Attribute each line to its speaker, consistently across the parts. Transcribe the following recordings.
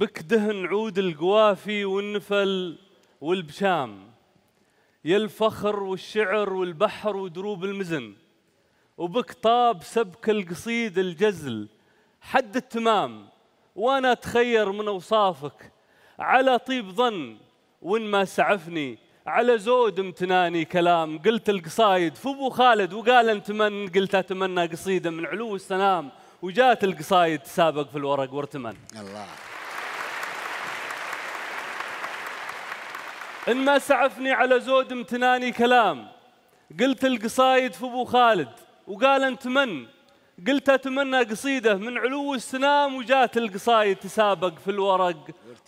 Speaker 1: بك دهن عود القوافي والنفل والبشام يا الفخر والشعر والبحر ودروب المزن وبك طاب سبك القصيد الجزل حد التمام وانا اتخير من اوصافك على طيب ظن وان ما سعفني على زود امتناني كلام قلت القصايد فبو خالد وقال انت من قلت اتمنى قصيده من علو السنام وجات القصايد تسابق في الورق وارتمن الله إن ما سعفني على زود امتناني كلام قلت القصايد في أبو خالد وقال أنت من قلت أتمنى قصيدة من علو السنام وجات القصايد تسابق في الورق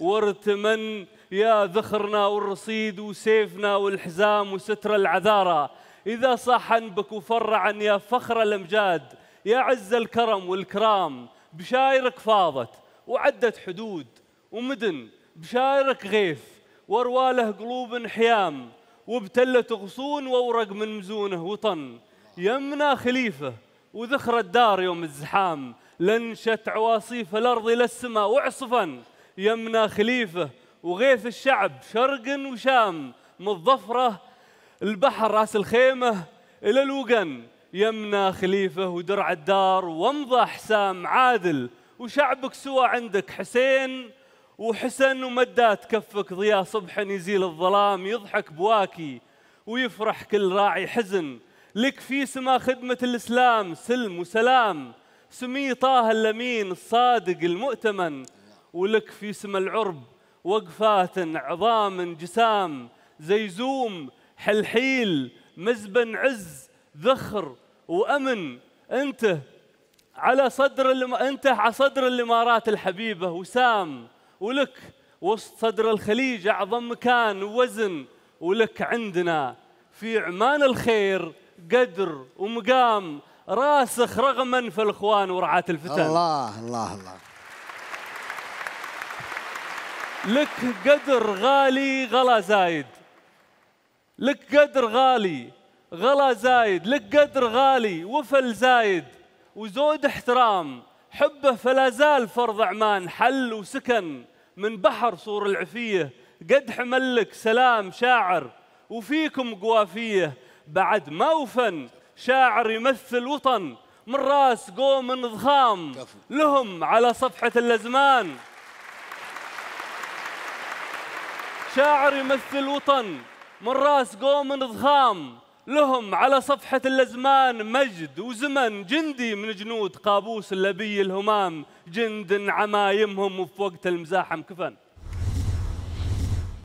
Speaker 1: وارتمن يا ذخرنا والرصيد وسيفنا والحزام وستر العذارى إذا صحن بك وفرعا يا فخر الأمجاد يا عز الكرم والكرام بشايرك فاضت وعدت حدود ومدن بشايرك غيث ورواله قلوب حيام وبتلة غصون وورق من مزونه وطن يمنا خليفة وذخر الدار يوم الزحام لنشت عواصيف الأرض إلى السماء وعصفا يمنا خليفة وغيث الشعب شرق وشام من الظفرة البحر راس الخيمة إلى الوقن يمنا خليفة ودرع الدار وامضى حسام عادل وشعبك سوى عندك حسين وحسن ومدات كفك ضياء صبح يزيل الظلام يضحك بواكي ويفرح كل راعي حزن لك في سما خدمة الإسلام سلم وسلام سمي طه اللمين الصادق المؤتمن ولك في سما العرب وقفات عظام جسام زيزوم حلحيل مزبن عز ذخر وأمن أنت على صدر انت على صدر الإمارات الحبيبة وسام ولك وسط صدر الخليج أعظم مكان ووزن ولك عندنا في عمان الخير قدر ومقام راسخ رغما في الإخوان ورعاة الفتن الله الله الله لك قدر غالي غلا زايد لك قدر غالي غلا زايد لك قدر غالي وفل زايد وزود احترام حبه فلا زال فرض عمان حل وسكن من بحر صور العفية قد حملك سلام شاعر وفيكم قوافية بعد ما وفن شاعر يمثل وطن من راس قوم ضخام لهم على صفحة الأزمان شاعر يمثل وطن من راس قوم ضخام لهم على صفحة الأزمان مجد وزمن جندي من جنود قابوس اللبي الهمام جند عمايمهم وفي وقت المزاحم كفن